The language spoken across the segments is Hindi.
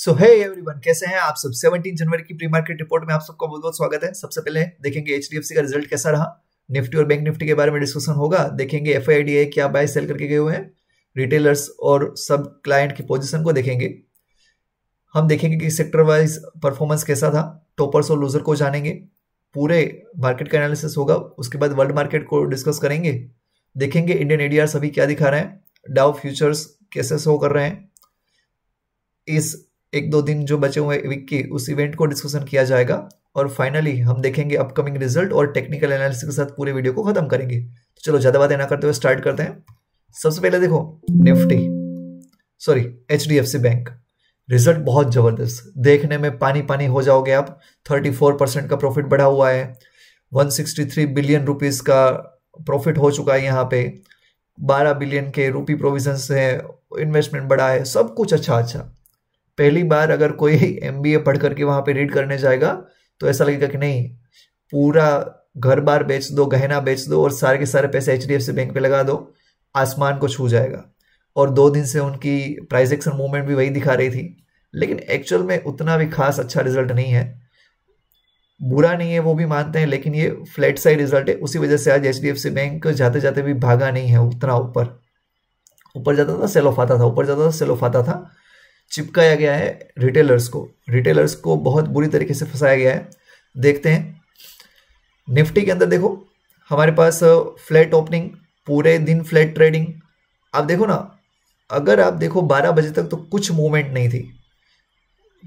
सो है एवरीवन कैसे हैं आप सब 17 जनवरी की प्री मार्केट रिपोर्ट में आप सबका बहुत बहुत स्वागत है सबसे पहले देखेंगे एच का रिजल्ट कैसा रहा निफ्टी और बैंक निफ्टी के बारे में डिस्कशन होगा देखेंगे एफ क्या बाय सेल करके गए हुए हैं रिटेलर्स और सब क्लाइंट की पोजिशन को देखेंगे हम देखेंगे कि सेक्टर वाइज परफॉर्मेंस कैसा था टॉपर्स और लूजर को जानेंगे पूरे मार्केट का एनालिसिस होगा उसके बाद वर्ल्ड मार्केट को डिस्कस करेंगे देखेंगे इंडियन एडीआर सभी क्या दिखा रहे हैं डाउ फ्यूचर्स कैसे शो कर रहे हैं इस एक दो दिन जो बचे हुए वीक के उस इवेंट को डिस्कशन किया जाएगा और फाइनली हम देखेंगे अपकमिंग रिजल्ट और टेक्निकल एनालिसिस के साथ पूरे वीडियो को खत्म करेंगे तो चलो ज़्यादा बातें ना करते हुए स्टार्ट करते हैं सबसे पहले देखो Nifty sorry H bank result बहुत ज़बरदस्त देखने में पानी पानी हो जाओगे आप 34 परसेंट का प्रॉफिट बढ़ा हुआ है 163 बिलियन रुपीस का प्रॉफिट हो चुका है यहाँ पे 12 बिलियन के रूपी प्रोविजन है इन्वेस्टमेंट बढ़ा है सब कुछ अच्छा अच्छा पहली बार अगर कोई एम बी ए पढ़ करके वहाँ पे रीड करने जाएगा तो ऐसा लगेगा कि नहीं पूरा घर बार बेच दो गहना बेच दो और सारे के सारे पैसे H D F C bank पे लगा दो आसमान को छू जाएगा और दो दिन से उनकी प्राइस एक्शन मूवमेंट भी वही दिखा रही थी लेकिन एक्चुअल में उतना भी खास अच्छा रिजल्ट नहीं है बुरा नहीं है वो भी मानते हैं लेकिन ये फ्लैट साइड रिजल्ट है उसी वजह से आज H D F C bank जाते जाते भी भागा नहीं है उतना ऊपर ऊपर जाता था सेल ऑफ आता था ऊपर जाता था सेल ऑफ आता था चिपकाया गया है रिटेलर्स को रिटेलर्स को बहुत बुरी तरीके से फंसाया गया है देखते हैं निफ्टी के अंदर देखो हमारे पास फ्लैट ओपनिंग पूरे दिन फ्लैट ट्रेडिंग आप देखो ना अगर आप देखो 12 बजे तक तो कुछ मूवमेंट नहीं थी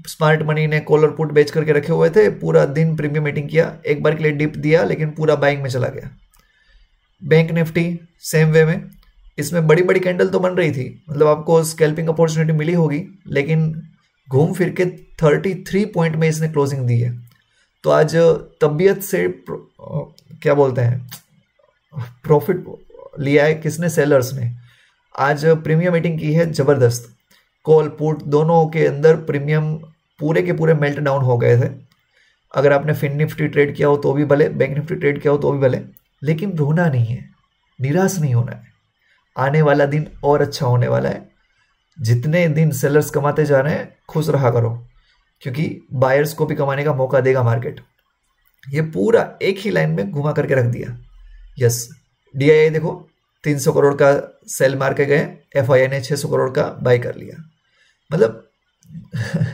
स्मार्ट मनी ने कॉलर पुट बेच करके रखे हुए थे पूरा दिन प्रीमियम मीटिंग किया एक बार के लिए डिप दिया लेकिन पूरा बाइंग में चला गया बैंक निफ्टी सेम वे में इसमें बड़ी बड़ी कैंडल तो बन रही थी मतलब आपको स्कैल्पिंग अपॉर्चुनिटी मिली होगी लेकिन घूम फिर के 33 पॉइंट में इसने क्लोजिंग दी है तो आज तबीयत से क्या बोलते हैं प्रॉफिट लिया है किसने सेलर्स ने आज प्रीमियम मीटिंग की है ज़बरदस्त कॉल पुट दोनों के अंदर प्रीमियम पूरे के पूरे मेल्ट डाउन हो गए थे अगर आपने फिन निफ्टी ट्रेड किया हो तो भी भले बैंक निफ्टी ट्रेड किया हो तो भी भले लेकिन रोना नहीं है निराश नहीं होना है आने वाला दिन और अच्छा होने वाला है जितने दिन सेलर्स कमाते जा रहे हैं खुश रहा करो क्योंकि बायर्स को भी कमाने का मौका देगा मार्केट ये पूरा एक ही लाइन में घुमा करके रख दिया यस डी देखो 300 करोड़ का सेल मार के गए एफ ने 600 करोड़ का बाई कर लिया मतलब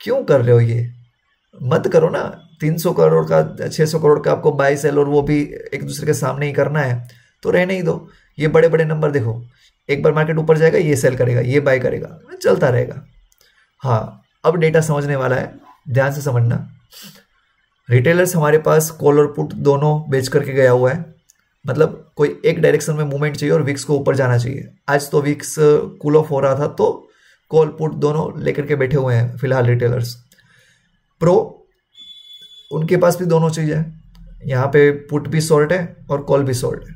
क्यों कर रहे हो ये मत करो ना 300 करोड़ का 600 करोड़ का आपको बाई सेल और वो भी एक दूसरे के सामने ही करना है तो रहने ही दो ये बड़े बड़े नंबर देखो एक बार मार्केट ऊपर जाएगा ये सेल करेगा ये बाय करेगा चलता रहेगा हाँ अब डेटा समझने वाला है ध्यान से समझना रिटेलर्स हमारे पास कॉल और पुट दोनों बेच करके गया हुआ है मतलब कोई एक डायरेक्शन में मूवमेंट चाहिए और विक्स को ऊपर जाना चाहिए आज तो विक्स कूल ऑफ हो रहा था तो कॉल पुट दोनों लेकर के बैठे हुए हैं फिलहाल रिटेलर्स प्रो उनके पास भी दोनों चीज़ है यहाँ पे पुट भी सॉल्ट है और कॉल भी सॉल्ट है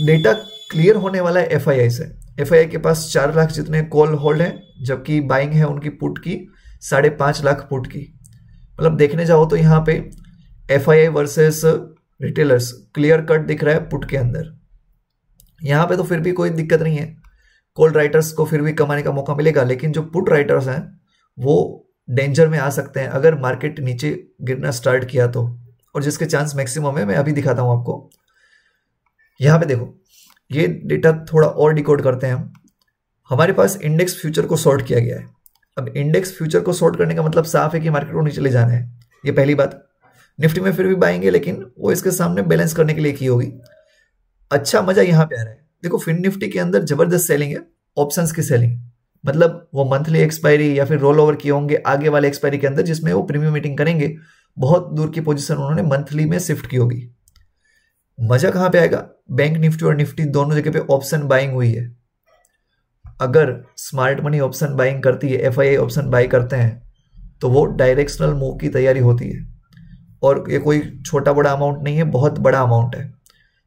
डेटा क्लियर होने वाला है एफ से एफ के पास चार लाख जितने कॉल होल्ड हैं जबकि बाइंग है उनकी पुट की साढ़े पाँच लाख पुट की मतलब देखने जाओ तो यहाँ पे F I I versus retailers clear cut दिख रहा है पुट के अंदर यहाँ पे तो फिर भी कोई दिक्कत नहीं है कॉल राइटर्स को फिर भी कमाने का मौका मिलेगा लेकिन जो पुट राइटर्स हैं वो डेंजर में आ सकते हैं अगर मार्केट नीचे गिरना स्टार्ट किया तो और जिसके चांस मैक्सिमम है मैं अभी दिखाता हूँ आपको यहाँ पे देखो ये डेटा थोड़ा और डिकोड करते हैं हम हमारे पास इंडेक्स फ्यूचर को सॉर्ट किया गया है अब इंडेक्स फ्यूचर को सॉर्ट करने का मतलब साफ है कि मार्केट को नीचे ले जाना है ये पहली बात निफ्टी में फिर भी बाएंगे लेकिन वो इसके सामने बैलेंस करने के लिए की होगी अच्छा मजा यहाँ पे आ रहा है देखो फिन निफ्टी के अंदर जबरदस्त सेलिंग है ऑप्शन की सेलिंग मतलब वो मंथली एक्सपायरी या फिर रोल ओवर किए होंगे आगे वाले एक्सपायरी के अंदर जिसमें वो प्रीमियम मीटिंग करेंगे बहुत दूर की पोजीशन उन्होंने मंथली में शिफ्ट की होगी मजा कहाँ पे आएगा बैंक निफ्टी और निफ्टी दोनों जगह पे ऑप्शन बाइंग हुई है अगर स्मार्ट मनी ऑप्शन बाइंग करती है एफ ऑप्शन बाई करते हैं तो वो डायरेक्शनल मूव की तैयारी होती है और ये कोई छोटा बड़ा अमाउंट नहीं है बहुत बड़ा अमाउंट है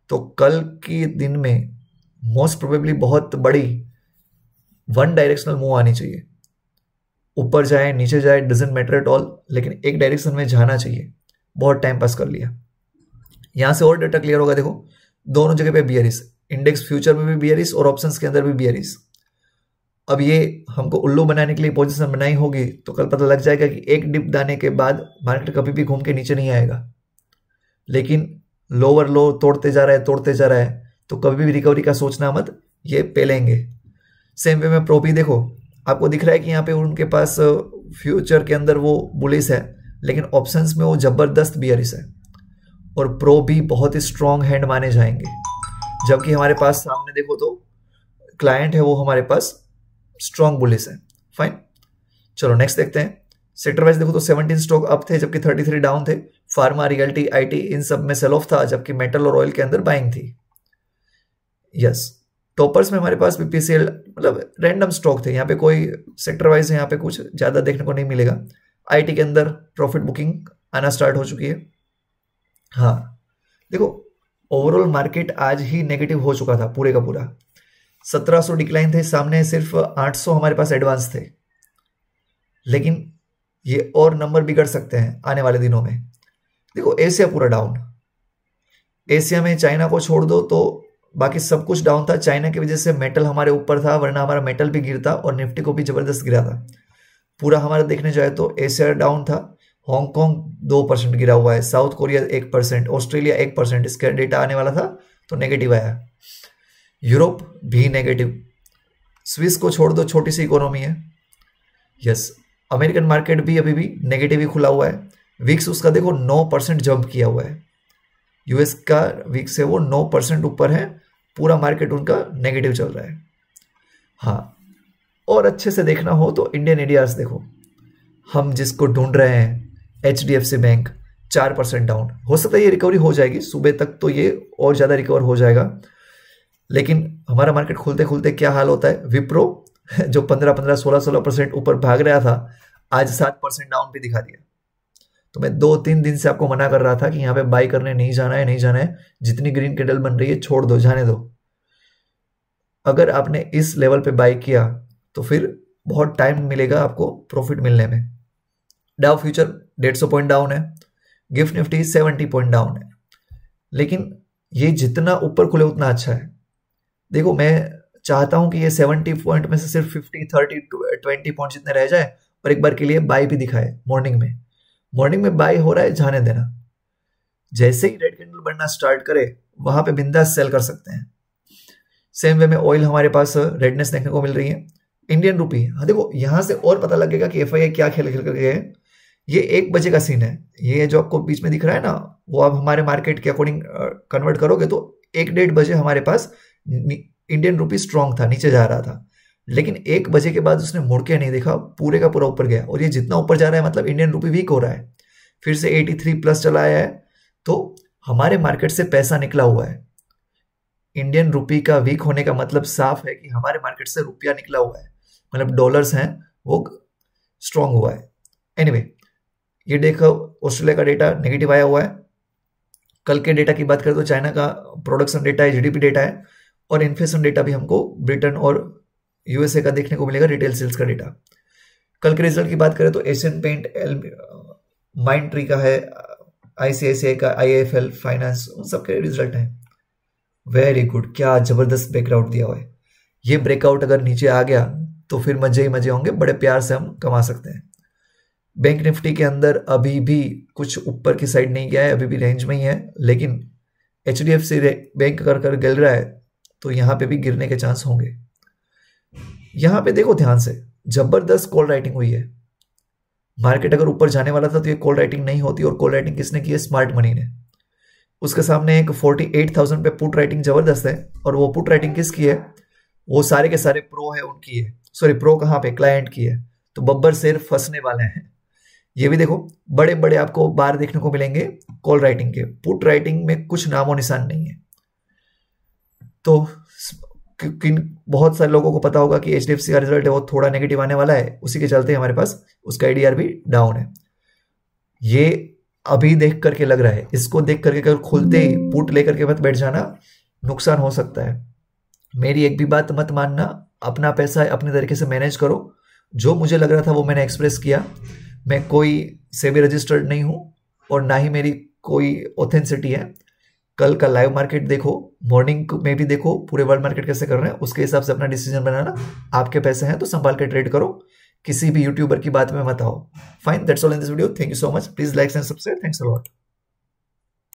तो कल के दिन में मोस्ट प्रोबेबली बहुत बड़ी वन डायरेक्शनल मूव आनी चाहिए ऊपर जाए नीचे जाए डजेंट मैटर एट ऑल लेकिन एक डायरेक्शन में जाना चाहिए बहुत टाइम पास कर लिया यहां से और डाटा क्लियर होगा देखो दोनों जगह पे बियरिस इंडेक्स फ्यूचर में भी बियरिस और ऑप्शन के अंदर भी बियरिस अब ये हमको उल्लू बनाने के लिए पोजिशन बनाई होगी तो कल पता लग जाएगा कि एक डिप दाने के बाद मार्केट कभी भी घूम के नीचे नहीं आएगा लेकिन लोअर लो तोड़ते जा रहा है तोड़ते जा रहा है तो कभी भी रिकवरी का सोचना मत ये पे लेंगे सेम वे में प्रोपी देखो आपको दिख रहा है कि यहाँ पे उनके पास फ्यूचर के अंदर वो बुलिस है लेकिन ऑप्शंस में वो जबरदस्त बियरिस है और प्रो भी बहुत ही स्ट्रॉन्ग हैंड माने जाएंगे जबकि हमारे पास सामने देखो तो क्लाइंट है वो हमारे पास स्ट्रॉन्ग बुलिस है फाइन चलो नेक्स्ट देखते हैं सेक्टर वाइज देखो तो 17 स्टॉक अप थे जबकि 33 डाउन थे फार्मा रियल्टी आईटी इन सब में सेल ऑफ था जबकि मेटल और ऑयल के अंदर बाइंग थी यस टॉपर्स में हमारे पास बीपीसीएल मतलब रैंडम स्टॉक थे यहाँ पे कोई सेक्टर वाइज यहाँ पे कुछ ज़्यादा देखने को नहीं मिलेगा आईटी के अंदर प्रॉफिट बुकिंग आना स्टार्ट हो चुकी है हाँ देखो ओवरऑल मार्केट आज ही नेगेटिव हो चुका था पूरे का पूरा 1700 डिक्लाइन थे सामने सिर्फ 800 हमारे पास एडवांस थे लेकिन ये और नंबर बिगड़ सकते हैं आने वाले दिनों में देखो एशिया पूरा डाउन एशिया में चाइना को छोड़ दो तो बाकी सब कुछ डाउन था चाइना की वजह से मेटल हमारे ऊपर था वरना हमारा मेटल भी गिरता और निफ्टी को भी जबरदस्त गिरा था पूरा हमारा देखने जाए तो एशिया डाउन था हांगकॉन्ग दो परसेंट गिरा हुआ है साउथ कोरिया एक परसेंट ऑस्ट्रेलिया एक परसेंट इसका डेटा आने वाला था तो नेगेटिव आया यूरोप भी नेगेटिव स्विस को छोड़ दो छोटी सी इकोनॉमी है यस अमेरिकन मार्केट भी अभी भी नेगेटिव ही खुला हुआ है विक्स उसका देखो नौ परसेंट जंप किया हुआ है यूएस का विक्स है वो नौ परसेंट ऊपर है पूरा मार्केट उनका नेगेटिव चल रहा है हाँ और अच्छे से देखना हो तो इंडियन एरियाज देखो हम जिसको ढूंढ रहे हैं H D F C bank चार परसेंट डाउन हो सकता है ये रिकवरी हो जाएगी सुबह तक तो ये और ज़्यादा रिकवर हो जाएगा लेकिन हमारा मार्केट खुलते खुलते क्या हाल होता है विप्रो जो पंद्रह पंद्रह सोलह सोलह परसेंट ऊपर भाग रहा था आज सात परसेंट डाउन भी दिखा दिया तो मैं दो तीन दिन से आपको मना कर रहा था कि यहाँ पे बाई करने नहीं जाना है नहीं जाना है जितनी ग्रीन कैंडल बन रही है छोड़ दो जाने दो अगर आपने इस लेवल पे बाई किया तो फिर बहुत टाइम मिलेगा आपको प्रॉफिट मिलने में डाउ फ्यूचर डेढ़ सौ पॉइंट डाउन है gift Nifty seventy point down है लेकिन ये जितना ऊपर खुले उतना अच्छा है देखो मैं चाहता हूं कि ये सेवेंटी पॉइंट में से सिर्फ फिफ्टी थर्टी ट्वेंटी पॉइंट जितने रह जाए और एक बार के लिए बाई भी दिखाए मॉर्निंग में मॉर्निंग में बाई हो रहा है जाने देना जैसे ही रेड कैंडल बनना स्टार्ट करे वहां पे बिंदा सेल कर सकते हैं सेम वे में ऑयल हमारे पास रेडनेस देखने को मिल रही है इंडियन रूपी हाँ देखो यहां से और पता लगेगा कि एफ क्या खेल खेल करके ये एक बजे का सीन है ये जो आपको बीच में दिख रहा है ना वो आप हमारे मार्केट के अकॉर्डिंग कन्वर्ट करोगे तो एक डेढ़ बजे हमारे पास इंडियन रूपी स्ट्रांग था नीचे जा रहा था लेकिन एक बजे के बाद उसने मुड़ के नहीं देखा पूरे का पूरा ऊपर गया और ये जितना ऊपर जा रहा है मतलब इंडियन रुपी वीक हो रहा है फिर से 83 प्लस चला आया है तो हमारे मार्केट से पैसा निकला हुआ है इंडियन रुपी का वीक होने का मतलब साफ है कि हमारे मार्केट से रुपया निकला हुआ है मतलब डॉलर्स हैं वो स्ट्रांग हुआ है एनीवे anyway, ये देखो ऑस्ट्रेलिया का डेटा नेगेटिव आया हुआ है कल के डेटा की बात करें तो चाइना का प्रोडक्शन डेटा है जीडीपी डेटा है और इन्फ्लेशन डेटा भी हमको ब्रिटेन और यूएसए का देखने को मिलेगा रिटेल सेल्स का डेटा कल के रिजल्ट की बात करें तो Asian paint L Mindtree का है आईसीआईसीआई का आई एफ एल फाइनेंस उन सब के रिजल्ट हैं वेरी गुड क्या जबरदस्त ब्रेकआउट दिया हुआ है ये ब्रेकआउट अगर नीचे आ गया तो फिर मजे ही मजे होंगे बड़े प्यार से हम कमा सकते हैं बैंक निफ्टी के अंदर अभी भी कुछ ऊपर की साइड नहीं गया है अभी भी रेंज में ही है लेकिन H D F C bank कर कर गिर रहा है तो यहाँ पे भी गिरने के चांस होंगे यहाँ पे देखो ध्यान से जबरदस्त कॉल राइटिंग हुई है मार्केट अगर ऊपर जाने वाला था तो ये कॉल राइटिंग नहीं होती और कॉल राइटिंग किसने की है स्मार्ट मनी ने उसके सामने एक फोर्टी एट थाउजेंड पे पुट राइटिंग जबरदस्त है और वो पुट राइटिंग किसकी है वो सारे के सारे प्रो है उनकी है सॉरी प्रो कहाँ पे क्लाइंट की है तो बब्बर सिर्फ फंसने वाले हैं ये भी देखो बड़े बड़े आपको बार देखने को मिलेंगे कॉल राइटिंग के पुट राइटिंग में कुछ नामो निशान नहीं है तो किन बहुत सारे लोगों को पता होगा कि एच का रिजल्ट है वो थोड़ा नेगेटिव आने वाला है उसी के चलते हमारे पास उसका आई भी डाउन है ये अभी देख करके लग रहा है इसको देख करके अगर खुलते ही पुट लेकर के मत बैठ जाना नुकसान हो सकता है मेरी एक भी बात मत मानना अपना पैसा अपने तरीके से मैनेज करो जो मुझे लग रहा था वो मैंने एक्सप्रेस किया मैं कोई से भी रजिस्टर्ड नहीं हूँ और ना ही मेरी कोई ऑथेंसिटी है कल का लाइव मार्केट देखो मॉर्निंग में भी देखो पूरे वर्ल्ड मार्केट कैसे कर रहे हैं उसके हिसाब से अपना डिसीजन बनाना आपके पैसे हैं तो संभाल के ट्रेड करो किसी भी यूट्यूबर की बात में मत आओ fine that's all in this video thank you so much please like and subscribe thanks a lot